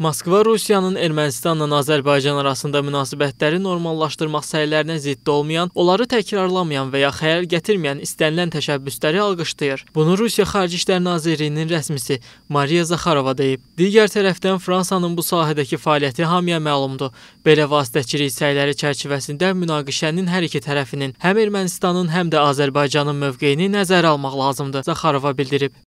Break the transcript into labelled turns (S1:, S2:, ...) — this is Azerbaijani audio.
S1: Moskva Rusiyanın Ermənistanla Azərbaycan arasında münasibətləri normallaşdırmaq səylərinə zidd olmayan, onları təkrarlamayan və ya xəyal gətirməyən istənilən təşəbbüsləri alqışlayır. Bunu Rusiya Xarici İşlər Nazirliyinin rəsmisi Mariya Zaxarova deyib. Digər tərəfdən Fransanın bu sahədəki fəaliyyəti hamıya məlumdur. Belə vasitəçilik səyləri çərçivəsində münaqişənin hər iki tərəfinin, həm Ermənistanın, həm də Azərbaycanın mövqeyini nəzərə almaq lazımdır, Zaxarova bildirib.